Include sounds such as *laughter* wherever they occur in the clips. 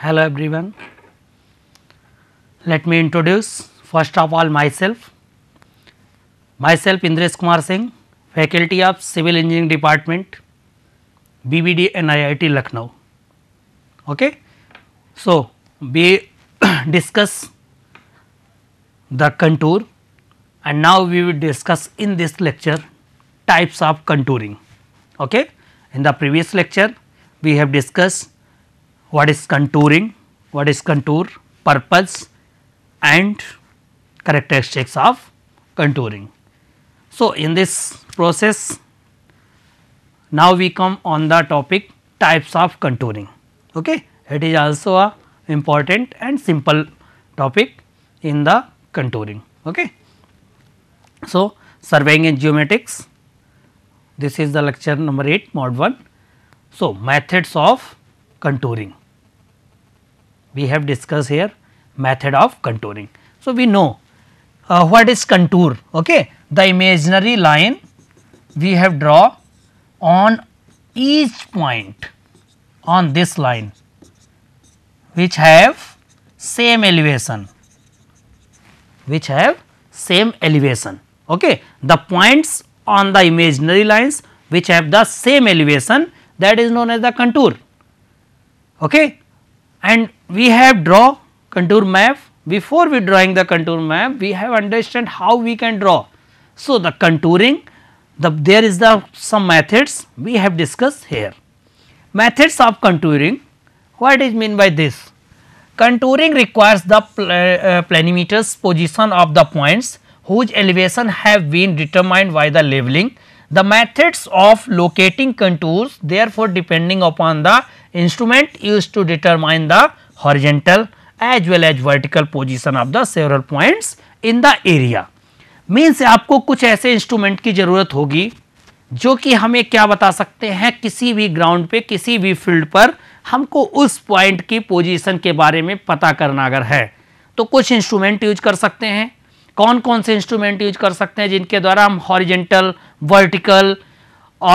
hello everyone let me introduce first of all myself myself indresh kumar singh faculty of civil engineering department bbd and iit lucknow okay so we *coughs* discuss the contour and now we will discuss in this lecture types of contouring okay in the previous lecture we have discussed what is contouring, what is contour, purpose and characteristics of contouring. So, in this process now we come on the topic types of contouring. Okay. It is also a important and simple topic in the contouring. Okay. So, surveying and geometrics this is the lecture number 8 mod 1. So, methods of contouring we have discussed here method of contouring. So, we know uh, what is contour okay the imaginary line we have draw on each point on this line which have same elevation which have same elevation okay the points on the imaginary lines which have the same elevation that is known as the contour okay and we have draw contour map before we drawing the contour map we have understand how we can draw. So, the contouring the there is the some methods we have discussed here. Methods of contouring what is mean by this? Contouring requires the pl uh, uh planimeter's position of the points whose elevation have been determined by the leveling. The methods of locating contours therefore depending upon the instrument used to determine the horizontal as well as vertical position of the several points in the area. means आपको कुछ ऐसे instrument की ज़रूरत होगी जो कि हमें क्या बता सकते हैं किसी भी ग्राउंड पे किसी भी फील्ड पर हमको उस पॉइंट की पोजीशन के बारे में पता करना अगर है तो कुछ इंस्ट्रूमेंट यूज कर सकते हैं कौन कौन से इंस्ट्रूमेंट यूज कर सकते हैं जिनके द्वारा हम हॉरिजेंटल वर्टिकल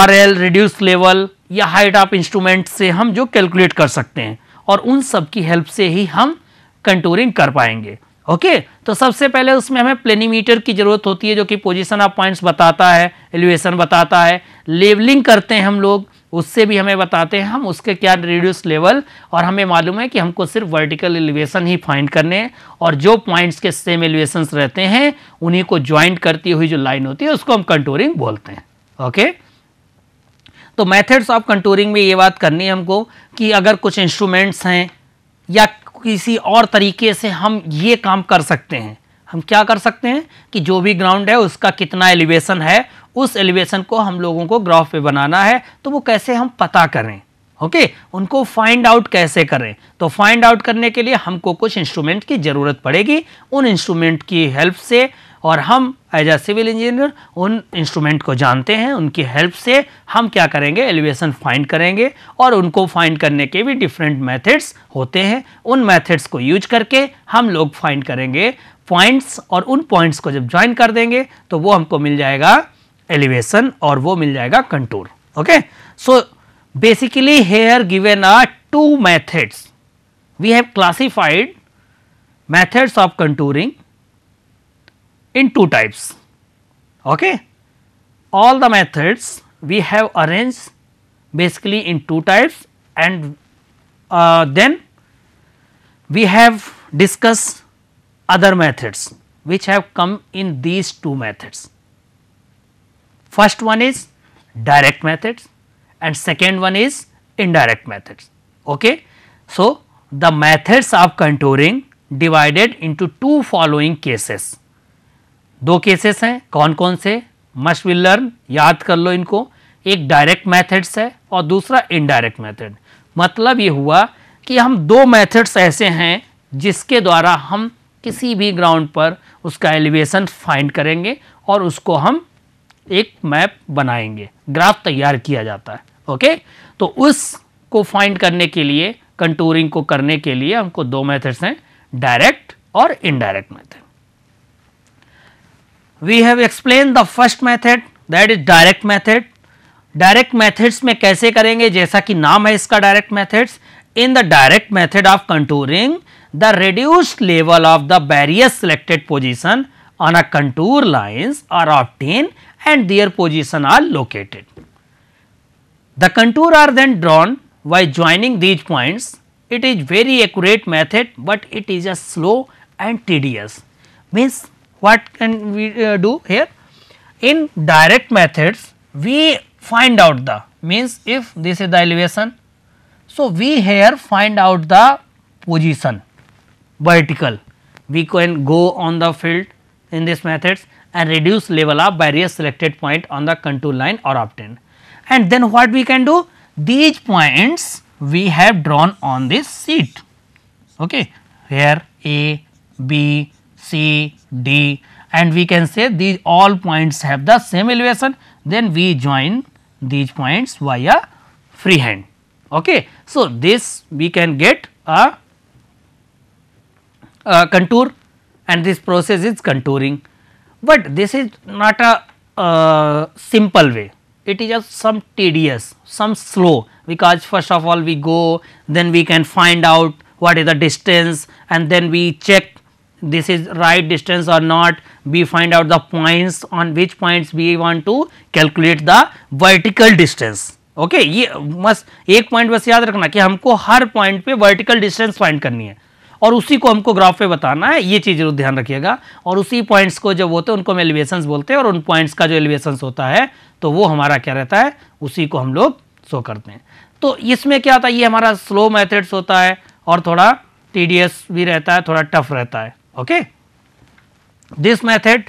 ऑरल रिड्यूस लेवल या हाइट आप इंस्ट्रूमेंट से हम जो कैलकुलेट कर सकते हैं और उन सब की हेल्प से ही हम कंटूरिंग कर पाएंगे ओके तो सबसे पहले उसमें हमें प्लेनीमीटर की ज़रूरत होती है जो कि पोजिशन ऑफ पॉइंट्स बताता है एलिवेशन बताता है लेवलिंग करते हैं हम लोग उससे भी हमें बताते हैं हम उसके क्या रिड्यूस लेवल और हमें मालूम है कि हमको सिर्फ वर्टिकल एलिवेशन ही फाइंड करने हैं और जो पॉइंट्स के सेम एलिवेशंस रहते हैं उन्हीं को ज्वाइंट करती हुई जो लाइन होती है उसको हम कंटूरिंग बोलते हैं ओके okay? तो मेथड्स ऑफ कंटूरिंग में ये बात करनी है हमको कि अगर कुछ इंस्ट्रूमेंट्स हैं या किसी और तरीके से हम ये काम कर सकते हैं हम क्या कर सकते हैं कि जो भी ग्राउंड है उसका कितना एलिवेशन है उस एलिवेशन को हम लोगों को ग्राफ पे बनाना है तो वो कैसे हम पता करें ओके उनको फाइंड आउट कैसे करें तो फाइंड आउट करने के लिए हमको कुछ इंस्ट्रूमेंट की ज़रूरत पड़ेगी उन इंस्ट्रूमेंट की हेल्प से और हम एज अ सिविल इंजीनियर उन इंस्ट्रूमेंट को जानते हैं उनकी हेल्प से हम क्या करेंगे एलिवेशन फाइंड करेंगे और उनको फाइंड करने के भी डिफरेंट मेथड्स होते हैं उन मेथड्स को यूज करके हम लोग फाइंड करेंगे पॉइंट्स और उन पॉइंट्स को जब ज्वाइन कर देंगे तो वो हमको मिल जाएगा एलिवेशन और वो मिल जाएगा contour okay so Basically here given are two methods. We have classified methods of contouring in two types. Okay. All the methods we have arranged basically in two types and uh, then we have discussed other methods which have come in these two methods. First one is direct methods and second one is indirect methods. Okay. So, the methods of contouring divided into two following cases. दो cases हैं कौन कौन से must will learn याद कर लो इनको एक direct methods है और दूसरा इनडायरेक्ट मेथड मतलब ये हुआ कि हम दो मेथड्स ऐसे हैं जिसके द्वारा हम किसी भी ग्राउंड पर उसका एलिवेशन फाइंड करेंगे और उसको हम एक मैप बनाएंगे ग्राफ तैयार किया जाता है ओके तो उसको फाइंड करने के लिए कंटूरिंग को करने के लिए हमको दो मेथड्स हैं डायरेक्ट और indirect method we have explain the first method that is direct method direct methods में कैसे करेंगे जैसा कि नाम है इसका direct methods in the direct method of contouring reduced level of the barrier selected position on a contour lines are of ten and their position are located The contour are then drawn by joining these points. It is very accurate method, but it is a slow and tedious. Means what can we uh, do here? In direct methods, we find out the means if this is the elevation. So, we here find out the position vertical. We can go on the field in this methods and reduce level of various selected point on the contour line or obtain and then what we can do? These points we have drawn on this sheet, okay, here A, B, C, D and we can say these all points have the same elevation, then we join these points via freehand. Okay. So, this we can get a, a, contour and this process is contouring, but this is not a uh, simple way it is just some tedious, some slow because first of all we go then we can find out what is the distance and then we check this is right distance or not we find out the points on which points we want to calculate the vertical distance okay, ये बस एक point बस याद रखना कि हमको हर point पे vertical distance फाइंड करनी है और उसी को हमको ग्राफ पे बताना है ये चीज़ जरूर ध्यान रखिएगा और उसी पॉइंट्स को जब होते हैं उनको हम एलिवेशंस बोलते हैं और उन पॉइंट्स का जो एलिवेशंस होता है तो वो हमारा क्या रहता है उसी को हम लोग शो करते हैं तो इसमें क्या होता है ये हमारा स्लो मैथड्स होता है और थोड़ा टी भी रहता है थोड़ा टफ रहता है okay this method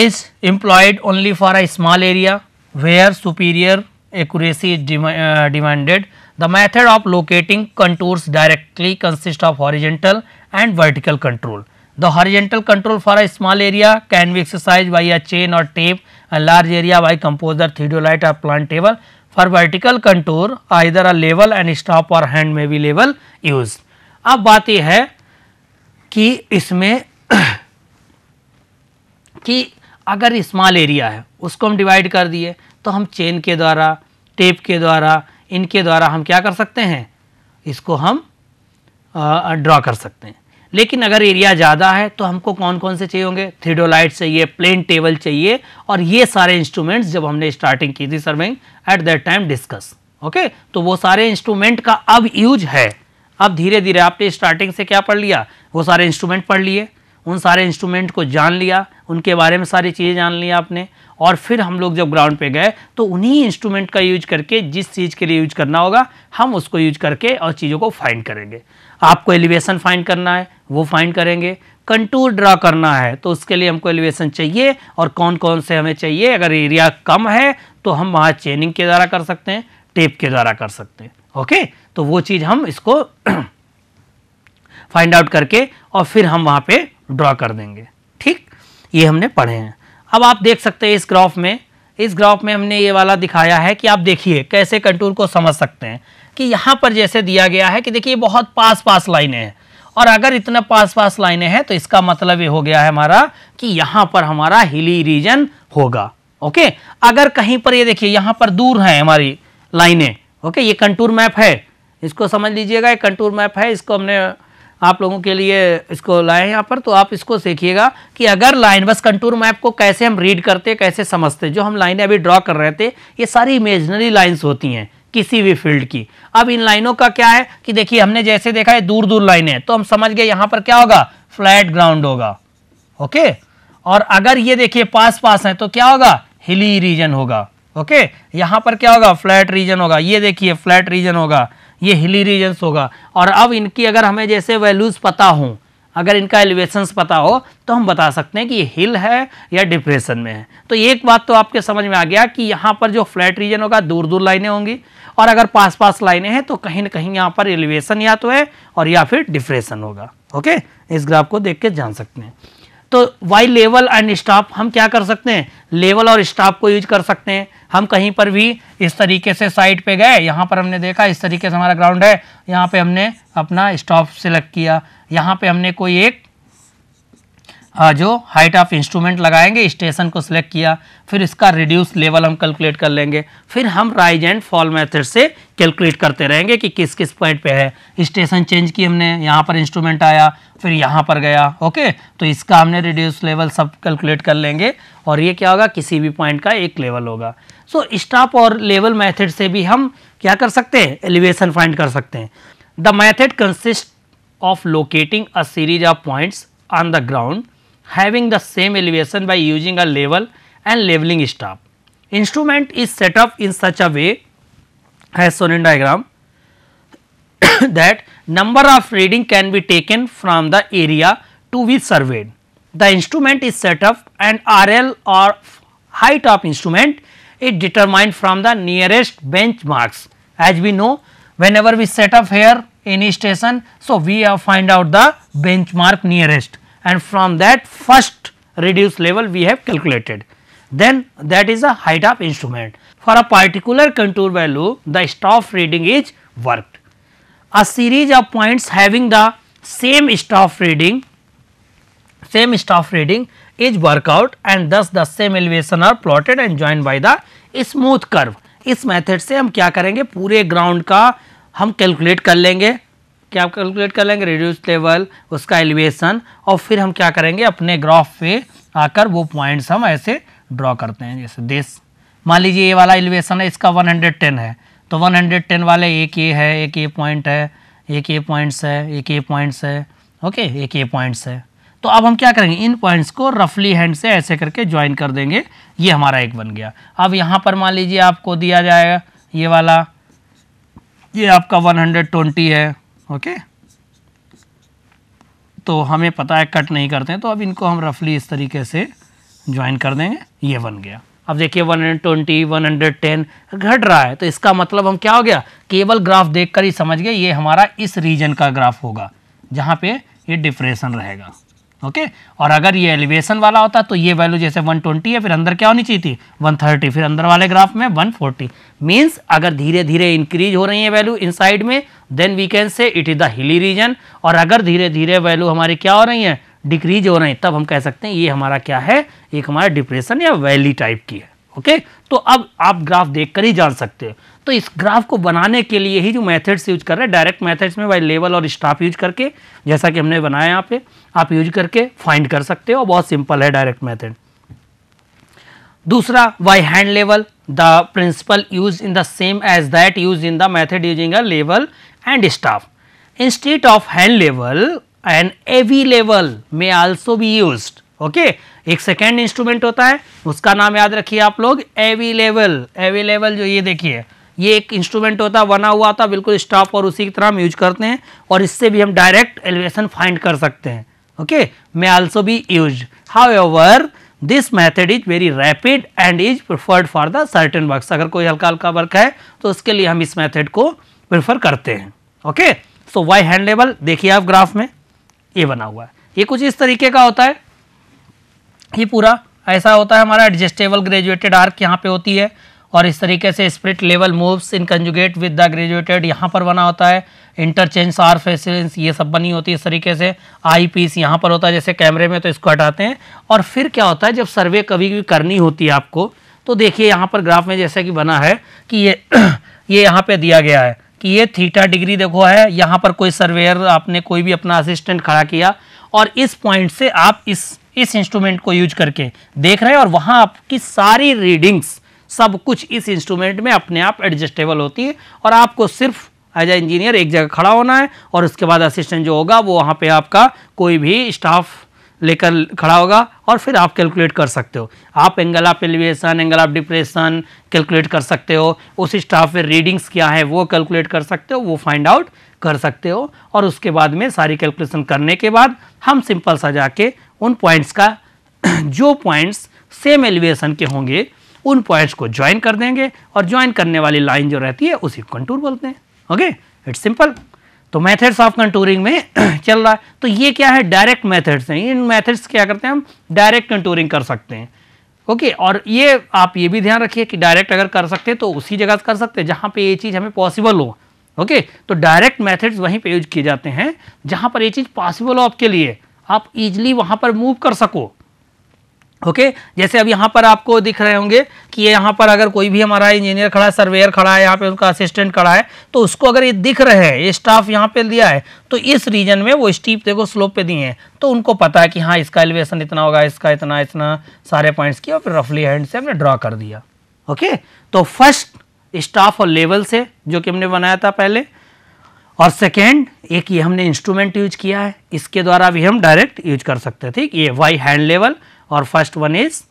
is employed only for a small area where superior accuracy demanded uh, The method of locating contours directly consists of horizontal and vertical control. The horizontal control for a small area can be exercised by a chain or tape and large area by composer, theodolite or plant table. For vertical contour either a level and stop or hand में भी level used. अब बात यह है कि इसमें कि अगर स्मॉल एरिया है उसको हम डिवाइड कर दिए तो हम चेन के द्वारा टेप के द्वारा इनके द्वारा हम क्या कर सकते हैं इसको हम ड्रॉ कर सकते हैं लेकिन अगर एरिया ज़्यादा है तो हमको कौन कौन से चाहिए होंगे थ्रीडोलाइट चाहिए प्लेन टेबल चाहिए और ये सारे इंस्ट्रूमेंट्स जब हमने स्टार्टिंग की थी surveying at that time discuss okay तो वो सारे इंस्ट्रूमेंट का अब यूज है अब धीरे धीरे आपने स्टार्टिंग से क्या पढ़ लिया वो सारे इंस्ट्रूमेंट पढ़ लिए उन सारे इंस्ट्रूमेंट को जान लिया उनके बारे में सारी चीज़ें जान लिया आपने और फिर हम लोग जब ग्राउंड पे गए तो उन्हीं इंस्ट्रूमेंट का यूज करके जिस चीज़ के लिए यूज करना होगा हम उसको यूज करके और चीज़ों को फाइंड करेंगे आपको एलिवेशन फाइंड करना है वो फाइंड करेंगे कंटूर ड्रा करना है तो उसके लिए हमको एलिवेशन चाहिए और कौन कौन से हमें चाहिए अगर एरिया कम है तो हम वहाँ चेनिंग के द्वारा कर सकते हैं टेप के द्वारा कर सकते हैं ओके तो वो चीज़ हम इसको फाइंड *clears throat* आउट करके और फिर हम वहाँ पे ड्रॉ कर देंगे ठीक ये हमने पढ़े हैं अब आप देख सकते हैं इस ग्राफ में इस ग्राफ में हमने ये वाला दिखाया है कि आप देखिए कैसे कंटूर को समझ सकते हैं कि यहाँ पर जैसे दिया गया है कि देखिए बहुत पास पास लाइनें हैं और अगर इतना पास पास लाइनें हैं तो इसका मतलब ये हो गया है हमारा कि यहाँ पर हमारा हिली रीजन होगा ओके अगर कहीं पर ये देखिए यहाँ पर दूर हैं हमारी लाइनें ओके ये कंटूर मैप है इसको समझ लीजिएगा ये कंटूर मैप है इसको हमने आप लोगों के लिए इसको लाए यहाँ पर तो आप इसको सीखिएगा कि अगर लाइन बस कंटूर मैप को कैसे हम रीड करते कैसे समझते जो हम लाइनें अभी ड्रॉ कर रहे थे ये सारी इमेजनरी लाइन्स होती हैं किसी भी फील्ड की अब इन लाइनों का क्या है कि देखिए हमने जैसे देखा है दूर दूर लाइनें तो हम समझ गए यहाँ पर क्या होगा फ्लैट ग्राउंड होगा ओके और अगर ये देखिए पास पास है तो क्या होगा हिली रीजन होगा ओके यहाँ पर क्या होगा फ्लैट रीजन होगा ये देखिए फ्लैट रीजन होगा ये हिली रीजन्स होगा और अब इनकी अगर हमें जैसे वैल्यूज़ पता हो अगर इनका एलिवेशंस पता हो तो हम बता सकते हैं कि ये हिल है या डिप्रेशन में है तो एक बात तो आपके समझ में आ गया कि यहाँ पर जो फ्लैट रीजन होगा दूर दूर लाइनें होंगी और अगर पास पास लाइनें हैं तो कहीं ना कहीं यहाँ पर एलिवेशन या तो है और या फिर डिप्रेशन होगा ओके इस ग्राफ को देख के जान सकते हैं तो वाई लेवल एंड स्टाफ हम क्या कर सकते हैं लेवल और स्टाफ को यूज कर सकते हैं हम कहीं पर भी इस तरीके से साइड पे गए यहाँ पर हमने देखा इस तरीके से हमारा ग्राउंड है यहाँ पे हमने अपना स्टॉप सेलेक्ट किया यहाँ पे हमने कोई एक जो हाइट ऑफ इंस्ट्रूमेंट लगाएंगे स्टेशन को सिलेक्ट किया फिर इसका रिड्यूस लेवल हम कैलकुलेट कर लेंगे फिर हम राइज एंड फॉल मेथड से कैलकुलेट करते रहेंगे कि किस किस पॉइंट पे है स्टेशन चेंज की हमने यहाँ पर इंस्ट्रूमेंट आया फिर यहाँ पर गया ओके तो इसका हमने रिड्यूस लेवल सब कैलकुलेट कर लेंगे और ये क्या होगा किसी भी पॉइंट का एक लेवल होगा सो so, स्टॉप और लेवल मैथड से भी हम क्या कर सकते हैं एलिवेशन फाइंड कर सकते हैं the method consist of locating a series of points on the ground having the same elevation by using a level and leveling staff. Instrument is set up in such a way as shown in diagram *coughs* that number of reading can be taken from the area to be surveyed. The instrument is set up and RL or height of instrument is determined from the nearest benchmarks. As we know whenever we set up here any station, so we have find out the benchmark nearest. and from that first reduced level we have calculated then that is a height of instrument. For a particular contour value the stop reading is worked. A series of points having the same stop reading same stop reading is work out and thus the same elevation are plotted and joined by the smooth curve. इस method से हम क्या करेंगे पूरे ground का हम calculate कर लेंगे कि आप कैलकुलेट कर लेंगे रिड्यूस लेवल उसका एलिवेशन और फिर हम क्या करेंगे अपने ग्राफ पे आकर वो पॉइंट्स हम ऐसे ड्रॉ करते हैं जैसे दिस मान लीजिए ये वाला एलिवेशन है इसका 110 है तो 110 वाले एक ये है एक ये पॉइंट है एक ये पॉइंट्स है एक ये पॉइंट्स है ओके एक ये पॉइंट्स है तो अब हम क्या करेंगे इन पॉइंट्स को रफली हैंड से ऐसे करके ज्वाइन कर देंगे ये हमारा एक बन गया अब यहाँ पर मान लीजिए आपको दिया जाएगा ये वाला ये आपका 120 है ओके तो हमें पता है कट नहीं करते हैं तो अब इनको हम रफली इस तरीके से ज्वाइन कर देंगे ये बन गया अब देखिए 120, 110 घट रहा है तो इसका मतलब हम क्या हो गया केवल ग्राफ देखकर ही समझ गए ये हमारा इस रीजन का ग्राफ होगा जहाँ पे ये डिप्रेशन रहेगा ओके और अगर ये एलिवेशन वाला होता तो ये वैल्यू जैसे 120 है फिर अंदर क्या होनी चाहिए थी 130 फिर अंदर वाले ग्राफ में 140 फोर्टी मीन्स अगर धीरे धीरे इंक्रीज हो रही है वैल्यू इनसाइड में then we can say it is the hilly region और अगर धीरे धीरे वैल्यू हमारी क्या हो रही है डिक्रीज हो रही है तब हम कह सकते हैं ये हमारा क्या है एक हमारा डिप्रेशन या वैली टाइप की है ओके तो अब आप ग्राफ देख ही जान सकते हो तो इस ग्राफ को बनाने के लिए ही जो मेथड्स यूज कर रहे हैं डायरेक्ट मेथड्स में वाई लेवल और स्टाफ यूज करके जैसा कि हमने बनाया यहाँ पे आप यूज करके फाइंड कर सकते हो बहुत सिंपल है डायरेक्ट मैथड दूसरा by hand level the principle use in the same as that use in the method using a level and staff of hand level and एवी लेवल में also be use okay okay एक second instrument होता है उसका नाम याद रखिए आप लोग एवी लेवल एवी लेवल जो ये देखिए ये एक इंस्ट्रूमेंट होता है बना हुआ था बिल्कुल स्टॉप और उसी की तरह हम यूज करते हैं और इससे भी हम डायरेक्ट एलिवेशन फाइंड कर सकते हैं okay may also be use however this method is very rapid and is preferred for the certain work अगर कोई हल्का हल्का वर्क है तो उसके लिए हम इस मैथड को प्रिफर करते हैं ओके सो वाई हैंडलेबल देखिए आप ग्राफ में ये बना हुआ है ये कुछ इस तरीके का होता है ये पूरा ऐसा होता है हमारा एडजस्टेबल ग्रेजुएटेड आर्क यहाँ पे होती है और इस तरीके से spirit level moves in conjugate with the graduated यहाँ पर बना होता है इंटरचेंज आर फेसिलेंस ये सब बनी होती है इस तरीके से आई पीस यहाँ पर होता है जैसे कैमरे में तो इसको हटाते हैं और फिर क्या होता है जब सर्वे कभी भी करनी होती है आपको तो देखिए यहाँ पर ग्राफ में जैसे कि बना है कि ये *clears throat* ये यहाँ पर दिया गया है कि ये थीटा डिग्री देखो है यहाँ पर कोई सर्वेयर आपने कोई भी अपना असिस्टेंट खड़ा किया और इस पॉइंट से आप इस इस इंस्ट्रूमेंट को यूज करके देख रहे हैं और वहाँ आपकी सारी रीडिंग्स सब कुछ इस इंस्ट्रूमेंट में अपने आप एडजस्टेबल होती है और आपको सिर्फ एज ए इंजीनियर एक जगह खड़ा होना है और उसके बाद असिस्टेंट जो होगा वो वहाँ पे आपका कोई भी स्टाफ लेकर खड़ा होगा और फिर आप कैलकुलेट कर सकते हो आप angle of elevation angle of depression calculate कर सकते हो उस स्टाफ में रीडिंग्स क्या है वो कैलकुलेट कर सकते हो वो फाइंड आउट कर सकते हो और उसके बाद में सारी कैलकुलेशन करने के बाद हम सिंपल सा जाके उन पॉइंट्स का *clears throat* जो पॉइंट्स सेम एलिवेशन के होंगे उन पॉइंट्स को ज्वाइन कर देंगे और ज्वाइन करने वाली लाइन जो रहती है उसी को कंटूर बोलते हैं ओके इट्स सिंपल तो मेथड्स ऑफ कंटूरिंग में *clears throat* चल रहा है तो ये क्या है डायरेक्ट मेथड्स हैं इन मेथड्स क्या करते हैं हम डायरेक्ट कंटूरिंग कर सकते हैं ओके okay, और ये आप ये भी ध्यान रखिए कि डायरेक्ट अगर कर सकते हैं तो उसी जगह कर सकते हैं जहाँ पे ये चीज़ हमें पॉसिबल हो ओके okay, तो डायरेक्ट मेथड्स वहीं पे यूज किए जाते हैं जहाँ पर ये चीज़ पॉसिबल हो आपके लिए आप इजली वहाँ पर मूव कर सको ओके okay? जैसे अब यहाँ पर आपको दिख रहे होंगे कि ये यहाँ पर अगर कोई भी हमारा इंजीनियर खड़ा है सर्वेयर खड़ा है यहाँ पे उनका असिस्टेंट खड़ा है तो उसको अगर ये दिख रहे हैं ये स्टाफ यहाँ पे दिया है तो इस रीजन में वो स्टीप देखो स्लोप पे दिए हैं तो उनको पता है कि हाँ इसका एलिवेशन इतना होगा इसका इतना इतना सारे पॉइंट्स किया और फिर रफली हैंड से हमने ड्रॉ कर दिया ओके okay? तो फर्स्ट स्टाफ और लेवल से जो कि हमने बनाया था पहले और सेकेंड एक ये हमने इंस्ट्रूमेंट यूज किया है इसके द्वारा भी हम डायरेक्ट यूज कर सकते हैं ठीक ये वाई हैंड लेवल और फर्स्ट वन इज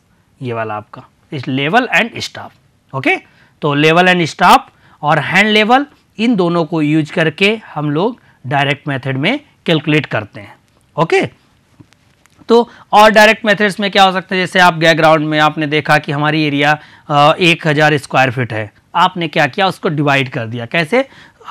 ये वाला आपका इस लेवल एंड स्टाफ ओके तो लेवल एंड स्टाफ और हैंड लेवल इन दोनों को यूज करके हम लोग डायरेक्ट मेथड में कैलकुलेट करते हैं ओके तो और डायरेक्ट मेथड्स में क्या हो सकता है जैसे आप बैकग्राउंड में आपने देखा कि हमारी एरिया एक हज़ार स्क्वायर फिट है आपने क्या किया उसको डिवाइड कर दिया कैसे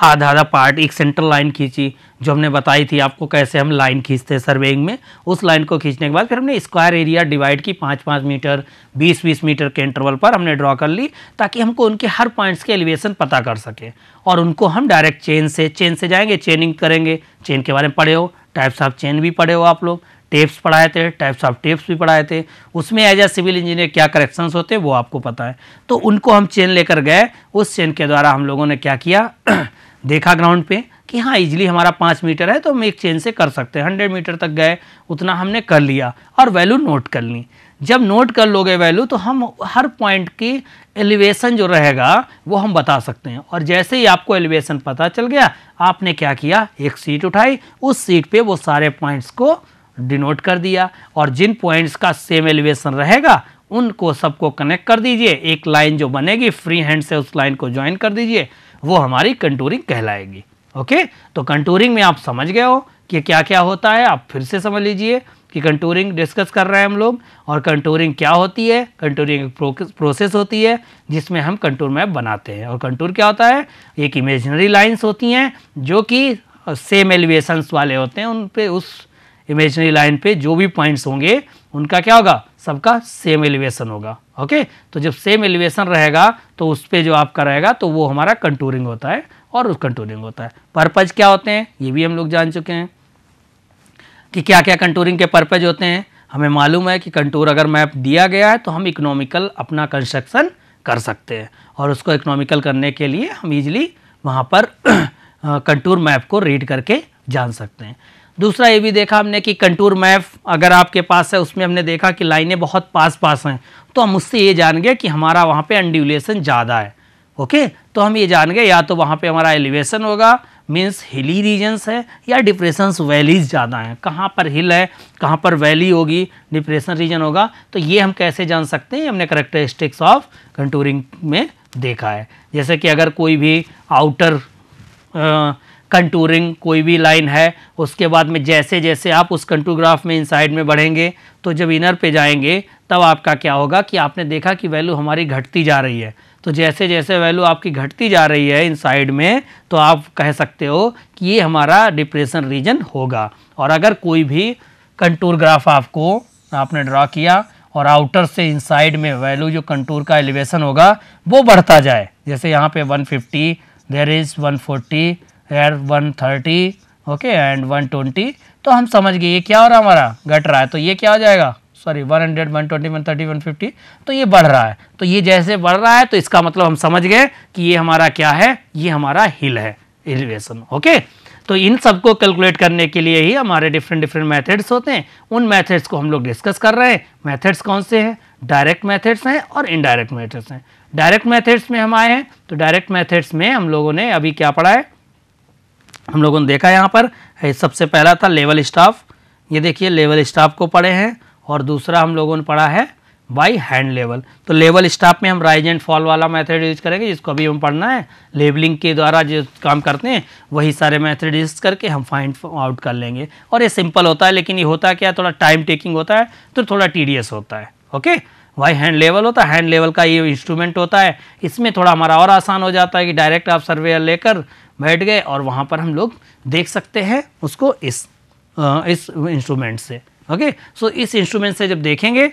आधा आधा पार्ट एक सेंट्रल लाइन खींची जो हमने बताई थी आपको कैसे हम लाइन खींचते हैं सर्वेइंग में उस लाइन को खींचने के बाद फिर हमने स्क्वायर एरिया डिवाइड की पाँच पाँच मीटर बीस बीस मीटर के इंटरवल पर हमने ड्रॉ कर ली ताकि हमको उनके हर पॉइंट्स के एलिवेशन पता कर सकें और उनको हम डायरेक्ट चेन से चेन से जाएंगे चेनिंग करेंगे चेन के बारे में पढ़े हो टाइप्स ऑफ चेन भी पढ़े हो आप लोग टेप्स पढ़ाए थे टाइप्स ऑफ टेप्स भी पढ़ाए थे उसमें एज ए सिविल इंजीनियर क्या करेक्शंस होते वो आपको पता है तो उनको हम चेन लेकर गए उस चेन के द्वारा हम लोगों ने क्या किया *clears throat* देखा ग्राउंड पे कि हाँ इजिली हमारा पाँच मीटर है तो हम एक चेन से कर सकते हैं हंड्रेड मीटर तक गए उतना हमने कर लिया और वैल्यू नोट कर ली जब नोट कर लोगे वैल्यू तो हम हर पॉइंट की एलिवेशन जो रहेगा वो हम बता सकते हैं और जैसे ही आपको एलिवेशन पता चल गया आपने क्या किया एक सीट उठाई उस सीट पे वो सारे पॉइंट्स को डिनोट कर दिया और जिन पॉइंट्स का सेम एलिवेशन रहेगा उनको सबको कनेक्ट कर दीजिए एक लाइन जो बनेगी फ्री हैंड से उस लाइन को ज्वाइन कर दीजिए वो हमारी कंटूरिंग कहलाएगी ओके तो कंटूरिंग में आप समझ गए हो कि क्या क्या होता है आप फिर से समझ लीजिए कि कंटूरिंग डिस्कस कर रहे हैं हम लोग और कंटूरिंग क्या होती है कंटूरिंग प्रोसेस होती है जिसमें हम कंटूर मैप बनाते हैं और कंटूर क्या होता है एक इमेजनरी लाइन्स होती हैं जो कि सेम एलिवेशंस वाले होते हैं उन पे उस इमेजनरी लाइन पे जो भी पॉइंट्स होंगे उनका क्या होगा सबका सेम एलिवेशन होगा ओके तो जब सेम एलिवेशन रहेगा तो उस पर जो आपका रहेगा तो वो हमारा कंटूरिंग होता है और उस कंटूरिंग होता है पर्पज क्या होते हैं ये भी हम लोग जान चुके हैं कि क्या क्या कंटूरिंग के पर्पज होते हैं हमें मालूम है कि कंटूर अगर मैप दिया गया है तो हम इकोनॉमिकल अपना कंस्ट्रक्शन कर सकते हैं और उसको इकोनॉमिकल करने के लिए हम इजीली वहाँ पर कंटूर *clears throat* मैप को रीड करके जान सकते हैं दूसरा ये भी देखा हमने कि कंटूर मैप अगर आपके पास है उसमें हमने देखा कि लाइनें बहुत पास पास हैं तो हम उससे ये जान गए कि हमारा वहाँ पे अंड्यूलेशन ज़्यादा है ओके तो हम ये जान गए या तो वहाँ पे हमारा एलिवेशन होगा मीन्स हिली रीजन्स है या डिप्रेशंस वैलीज ज़्यादा हैं कहाँ पर हिल है कहाँ पर वैली होगी डिप्रेशन रीजन होगा तो ये हम कैसे जान सकते हैं हमने करेक्टरिस्टिक्स ऑफ कंटूरिंग में देखा है जैसे कि अगर कोई भी आउटर कंटूरिंग कोई भी लाइन है उसके बाद में जैसे जैसे आप उस कंटूग्राफ में इन साइड में बढ़ेंगे तो जब इनर पे जाएंगे तब आपका क्या होगा कि आपने देखा कि वैल्यू हमारी घटती जा रही है तो जैसे जैसे वैल्यू आपकी घटती जा रही है इन साइड में तो आप कह सकते हो कि ये हमारा डिप्रेशन रीजन होगा और अगर कोई भी कंटूर ग्राफ आपको आपने ड्रा किया और आउटर से इनसाइड में वैल्यू जो कंटूर का एलिवेशन होगा वो बढ़ता जाए जैसे यहाँ पे 150 देर इज़ 140 यार 130 ओके एंड 120 तो हम समझ गए ये क्या हो रहा हमारा घट रहा है तो ये क्या हो जाएगा सॉरी 100, 120, 130, 150 तो ये बढ़ रहा है तो ये जैसे बढ़ रहा है तो इसका मतलब हम समझ गए कि ये हमारा क्या है ये हमारा हिल है एलिवेशन ओके तो इन सबको कैलकुलेट करने के लिए ही हमारे डिफरेंट डिफरेंट मेथड्स होते हैं उन मेथड्स को हम लोग डिस्कस कर रहे हैं मेथड्स कौन से हैं डायरेक्ट मेथड्स हैं और इनडायरेक्ट मेथड्स हैं डायरेक्ट मेथड्स में हम आए हैं तो डायरेक्ट मेथड्स में हम लोगों ने अभी क्या पढ़ा है हम लोगों ने देखा यहाँ पर सबसे पहला था लेवल स्टाफ ये देखिए लेवल स्टाफ को पढ़े हैं और दूसरा हम लोगों ने पढ़ा है बाई हैंड लेवल तो लेवल स्टाफ में हम राइज एंड फॉल वाला मेथड यूज करेंगे जिसको अभी हम पढ़ना है लेबलिंग के द्वारा जो काम करते हैं वही सारे मेथड यूज करके हम फाइंड आउट कर लेंगे और ये सिंपल होता है लेकिन ये होता है क्या थोड़ा टाइम टेकिंग होता है तो थोड़ा टीडियस होता है ओके वाई हैंड लेवल होता है हैंड लेवल का ये इंस्ट्रूमेंट होता है इसमें थोड़ा हमारा और आसान हो जाता है कि डायरेक्ट आप सर्वेयर लेकर बैठ गए और वहाँ पर हम लोग देख सकते हैं उसको इस इस इंस्ट्रूमेंट से ओके सो इस इंस्ट्रूमेंट से जब देखेंगे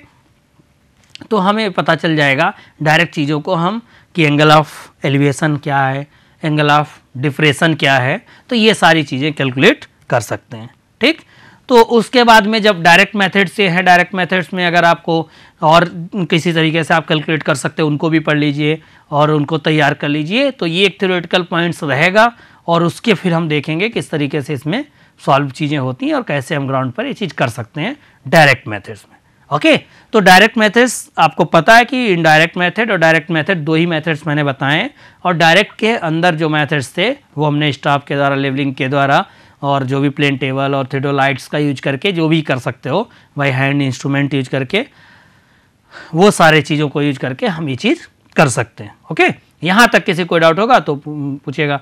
तो हमें पता चल जाएगा डायरेक्ट चीज़ों को हम कि एंगल ऑफ एलिवेशन क्या है एंगल ऑफ डिफ्रेशन क्या है तो ये सारी चीज़ें कैलकुलेट कर सकते हैं ठीक तो उसके बाद में जब डायरेक्ट मेथड से हैं डायरेक्ट मेथड्स में अगर आपको और किसी तरीके से आप कैलकुलेट कर सकते हैं उनको भी पढ़ लीजिए और उनको तैयार कर लीजिए तो ये एक थ्योरेटिकल पॉइंट्स रहेगा और उसके फिर हम देखेंगे किस तरीके से इसमें सॉल्व चीज़ें होती हैं और कैसे हम ग्राउंड पर ये चीज़ कर सकते हैं डायरेक्ट मैथड्स में ओके तो डायरेक्ट मैथड्स आपको पता है कि इनडायरेक्ट मैथड और डायरेक्ट मैथड दो ही मैथड्स मैंने बताए और डायरेक्ट के अंदर जो मैथड्स थे वो हमने स्टाफ के द्वारा लेवलिंग के द्वारा और जो भी प्लेन टेबल और थ्रेडो लाइट्स का यूज करके जो भी कर सकते हो बाई हैंड इंस्ट्रूमेंट यूज करके वो सारे चीज़ों को यूज करके हम ये चीज़ कर सकते हैं ओके यहाँ तक किसी कोई डाउट होगा तो पूछिएगा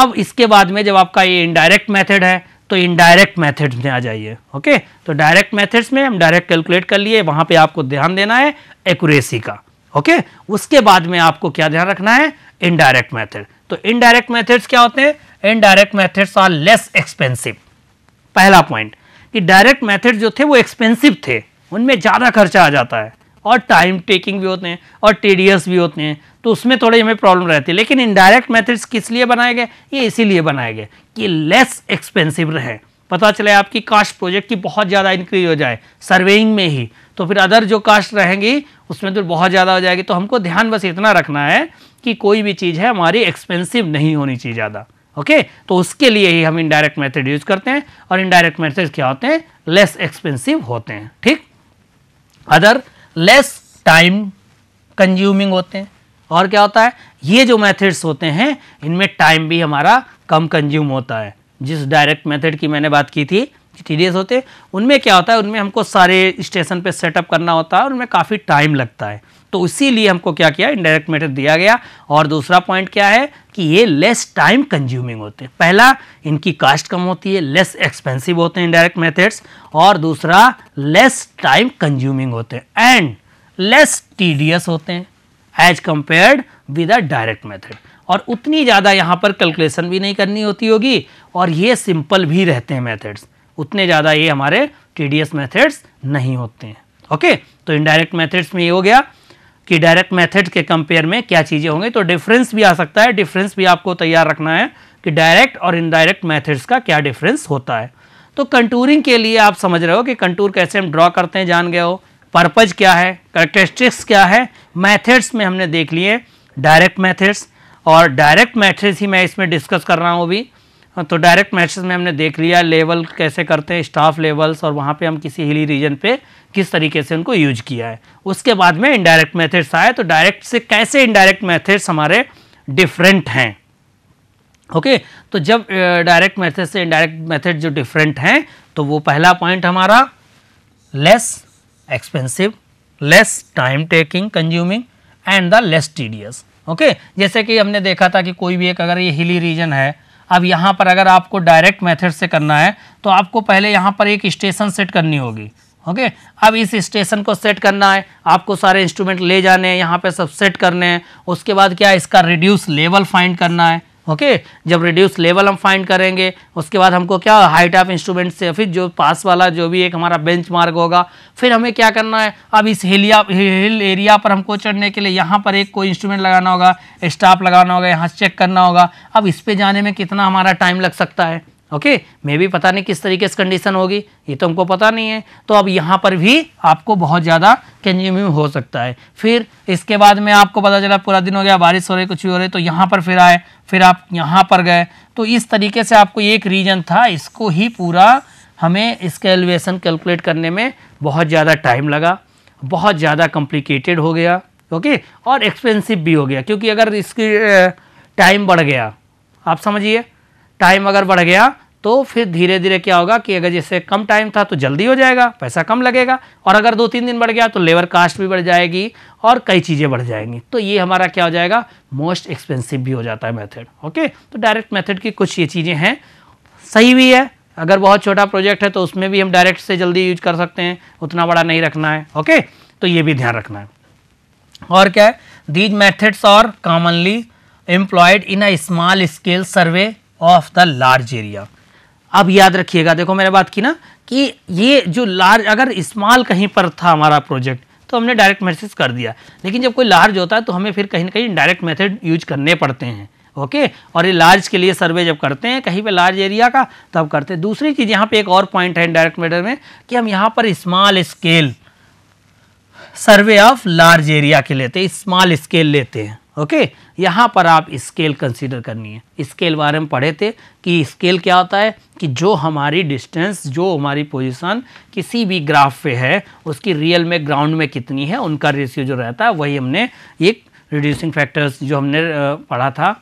अब इसके बाद में जब आपका ये इनडायरेक्ट मैथड है तो इनडायरेक्ट मैथड्स में आ जाइए ओके तो डायरेक्ट मैथड्स में हम डायरेक्ट कैलकुलेट कर लिए वहाँ पर आपको ध्यान देना है एकूरेसी का ओके उसके बाद में आपको क्या ध्यान रखना है इनडायरेक्ट मेथड तो इनडायरेक्ट मेथड्स क्या होते हैं indirect methods are less expensive पहला पॉइंट कि डायरेक्ट मेथड जो थे वो एक्सपेंसिव थे उनमें ज़्यादा खर्चा आ जाता है और टाइम टेकिंग भी होते हैं और टीडियस भी होते हैं तो उसमें थोड़ी हमें प्रॉब्लम रहती है लेकिन इनडायरेक्ट मेथड्स किस लिए बनाए गए ये इसीलिए बनाए गए कि लेस एक्सपेंसिव रहे पता चले आपकी कास्ट प्रोजेक्ट की बहुत ज़्यादा इंक्रीज हो जाए सर्वेइंग में ही तो फिर अदर जो कास्ट रहेंगी उसमें तो बहुत ज़्यादा हो जाएगी तो हमको ध्यान बस इतना रखना है कि कोई भी चीज़ है हमारी एक्सपेंसिव नहीं होनी चाहिए ज़्यादा ओके तो उसके लिए ही हम इनडायरेक्ट मेथड यूज करते हैं और इनडायरेक्ट मेथड क्या होते हैं लेस एक्सपेंसिव होते हैं ठीक अदर लेस टाइम कंज्यूमिंग होते हैं और क्या होता है ये जो मेथड्स होते हैं इनमें टाइम भी हमारा कम कंज्यूम होता है जिस डायरेक्ट मेथड की मैंने बात की थी टीडीएस होते हैं उनमें क्या होता है उनमें हमको सारे स्टेशन पे सेटअप करना होता है और उनमें काफ़ी टाइम लगता है तो इसीलिए हमको क्या किया इनडायरेक्ट मेथड दिया गया और दूसरा पॉइंट क्या है कि ये लेस टाइम कंज्यूमिंग होते हैं पहला इनकी कास्ट कम होती है लेस एक्सपेंसिव होते हैं इनडायरेक्ट मेथड्स और दूसरा लेस टाइम कंज्यूमिंग होते हैं एंड लेस टीडियस होते हैं as compared with a direct method और उतनी ज़्यादा यहाँ पर कैलकुलेशन भी नहीं करनी होती होगी और ये सिंपल भी रहते हैं मेथड्स उतने ज़्यादा ये हमारे टी मेथड्स नहीं होते हैं ओके तो इनडायरेक्ट मेथड्स में ये हो गया कि डायरेक्ट मेथड के कंपेयर में क्या चीज़ें होंगी तो डिफरेंस भी आ सकता है डिफरेंस भी आपको तैयार रखना है कि डायरेक्ट और इनडायरेक्ट मेथड्स का क्या डिफरेंस होता है तो कंटूरिंग के लिए आप समझ रहे हो कि कंटूर कैसे हम ड्रॉ करते हैं जान गए हो पर्पज़ क्या है करेक्टरिस्टिक्स क्या है मैथड्स में हमने देख लिए डायरेक्ट मैथड्स और डायरेक्ट मैथड्स ही मैं इसमें डिस्कस कर रहा हूँ अभी हाँ, तो डायरेक्ट मैचेस में हमने देख लिया लेवल कैसे करते हैं स्टाफ लेवल्स और वहाँ पे हम किसी हिली रीजन पे किस तरीके से उनको यूज किया है उसके बाद में इनडायरेक्ट मेथड्स आए तो डायरेक्ट से कैसे इनडायरेक्ट मेथड्स हमारे डिफरेंट हैं ओके तो जब डायरेक्ट मेथड से इनडायरेक्ट मेथड जो डिफरेंट हैं तो वो पहला पॉइंट हमारा less expensive less time taking consuming and the less tedious okay जैसे कि हमने देखा था कि कोई भी एक अगर ये हिली रीजन है अब यहाँ पर अगर आपको डायरेक्ट मेथड से करना है तो आपको पहले यहाँ पर एक स्टेशन सेट करनी होगी ओके अब इस स्टेशन को सेट करना है आपको सारे इंस्ट्रूमेंट ले जाने हैं यहाँ पर सब सेट करने हैं उसके बाद क्या इसका रिड्यूस लेवल फाइंड करना है ओके जब रिड्यूस लेवल हम फाइंड करेंगे उसके बाद हमको क्या हाइट ऑफ इंस्ट्रूमेंट से फिर जो पास वाला जो भी एक हमारा बेंच होगा फिर हमें क्या करना है अब इस हिलिया हिल एरिया पर हमको चढ़ने के लिए यहाँ पर एक कोई इंस्ट्रूमेंट लगाना होगा स्टाफ लगाना होगा यहाँ चेक करना होगा अब इस पर जाने में कितना हमारा टाइम लग सकता है ओके मे भी पता नहीं किस तरीके से कंडीशन होगी ये तो हमको पता नहीं है तो अब यहाँ पर भी आपको बहुत ज़्यादा कंज्यूमिंग हो सकता है फिर इसके बाद में आपको पता चला पूरा दिन हो गया बारिश हो रही कुछ भी हो रही तो यहाँ पर फिर आए फिर आप यहाँ पर गए तो इस तरीके से आपको एक रीजन था इसको ही पूरा हमें इसका एलिवेशन कैलकुलेट करने में बहुत ज़्यादा टाइम लगा बहुत ज़्यादा कॉम्प्लिकेटेड हो गया ओके और एक्सपेंसिव भी हो गया क्योंकि अगर इसकी टाइम बढ़ गया आप समझिए टाइम अगर बढ़ गया तो फिर धीरे धीरे क्या होगा कि अगर जैसे कम टाइम था तो जल्दी हो जाएगा पैसा कम लगेगा और अगर दो तीन दिन बढ़ गया तो लेबर कास्ट भी बढ़ जाएगी और कई चीज़ें बढ़ जाएंगी तो ये हमारा क्या हो जाएगा मोस्ट एक्सपेंसिव भी हो जाता है मेथड ओके तो डायरेक्ट मेथड की कुछ ये चीज़ें हैं सही भी है अगर बहुत छोटा प्रोजेक्ट है तो उसमें भी हम डायरेक्ट से जल्दी यूज कर सकते हैं उतना बड़ा नहीं रखना है ओके तो ये भी ध्यान रखना है और क्या है दीज मैथड्स और commonly employed in a small scale survey of the large area अब याद रखिएगा देखो मैंने बात की ना कि ये जो लार्ज अगर स्मॉल कहीं पर था हमारा प्रोजेक्ट तो हमने डायरेक्ट मैसेज कर दिया लेकिन जब कोई लार्ज होता है तो हमें फिर कहीं ना कहीं डायरेक्ट मेथड यूज करने पड़ते हैं ओके okay? और ये लार्ज के लिए सर्वे जब करते हैं कहीं पे लार्ज एरिया का तब करते हैं दूसरी चीज़ यहाँ पे एक और पॉइंट है डायरेक्ट मैटर में कि हम यहाँ पर small scale survey of large area के लेते हैं स्मॉल स्केल लेते हैं ओके यहाँ पर आप स्केल कंसीडर करनी है स्केल बारे में पढ़े थे कि स्केल क्या होता है कि जो हमारी डिस्टेंस जो हमारी पोजीशन किसी भी ग्राफ पे है उसकी रियल में ग्राउंड में कितनी है उनका रेशियो जो रहता है वही हमने एक रिड्यूसिंग फैक्टर्स जो हमने पढ़ा था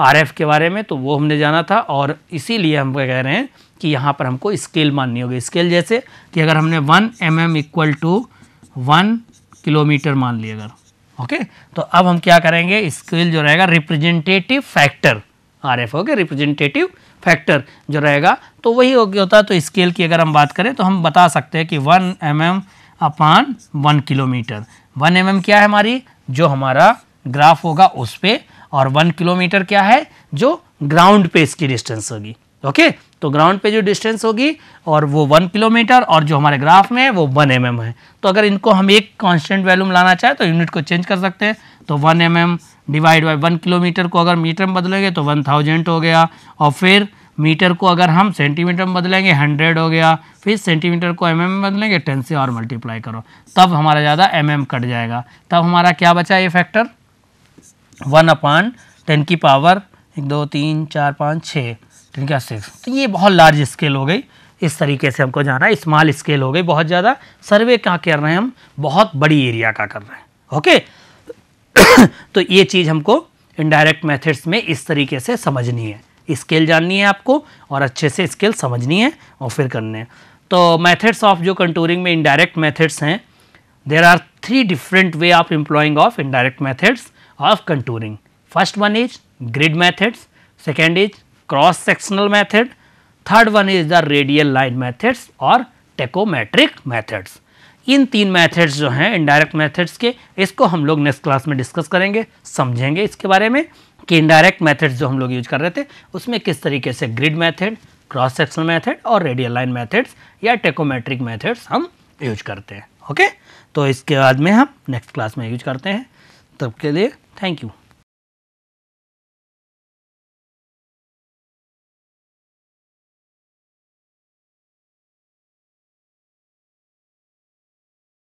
आर के बारे में तो वो हमने जाना था और इसीलिए हम कह रहे हैं कि यहाँ पर हमको स्केल माननी होगी स्केल जैसे कि अगर हमने one M M equal to one kilometre मान लिया अगर ओके तो अब हम क्या करेंगे स्केल जो रहेगा representative factor R F okay representative factor जो रहेगा तो वही हो होता है तो स्केल की अगर हम बात करें तो हम बता सकते हैं कि one M M upon one kilometre one M M क्या है हमारी जो हमारा ग्राफ होगा उस पर और वन किलोमीटर क्या है जो ग्राउंड पे इसकी डिस्टेंस होगी ओके तो ग्राउंड पे जो डिस्टेंस होगी और वो वन किलोमीटर और जो हमारे ग्राफ में है वो वन एम mm है तो अगर इनको हम एक कांस्टेंट वैल्यूम लाना चाहें तो यूनिट को चेंज कर सकते हैं तो one M M divide by one kilometre को अगर मीटर में बदलेंगे तो वन थाउजेंड हो गया और फिर मीटर को अगर हम सेंटीमीटर में बदलेंगे हंड्रेड हो गया फिर सेंटीमीटर को एम mm में बदलेंगे टेन से और मल्टीप्लाई करो तब हमारा ज़्यादा एम mm कट जाएगा तब हमारा क्या बचा ये फैक्टर वन अपान टेन की पावर एक दो तीन चार पाँच छः ठीक है सिर्फ तो ये बहुत लार्ज स्केल हो गई इस तरीके से हमको जाना है स्मॉल स्केल हो गई बहुत ज़्यादा सर्वे क्या कर रहे हैं हम बहुत बड़ी एरिया का कर रहे हैं ओके *coughs* तो ये चीज़ हमको इनडायरेक्ट मेथड्स में इस तरीके से समझनी है स्केल जाननी है आपको और अच्छे से स्केल समझनी है और फिर करने हैं तो मेथड्स ऑफ जो कंटूरिंग में इनडायरेक्ट मेथड्स हैं there are three different way of employing of indirect methods of contouring first one is grid methods second is cross sectional method third one is the radial line methods और tacheometric methods इन तीन methods जो हैं indirect methods के इसको हम लोग next class में डिस्कस करेंगे समझेंगे इसके बारे में कि इनडायरेक्ट मेथड्स जो हम लोग यूज कर रहे थे उसमें किस तरीके से grid method cross sectional method और रेडियल लाइन मेथड्स या टेकोमेट्रिक मेथड्स हम यूज करते हैं ओके तो इसके बाद में हम नेक्स्ट क्लास में यूज करते हैं तब के लिए थैंक यू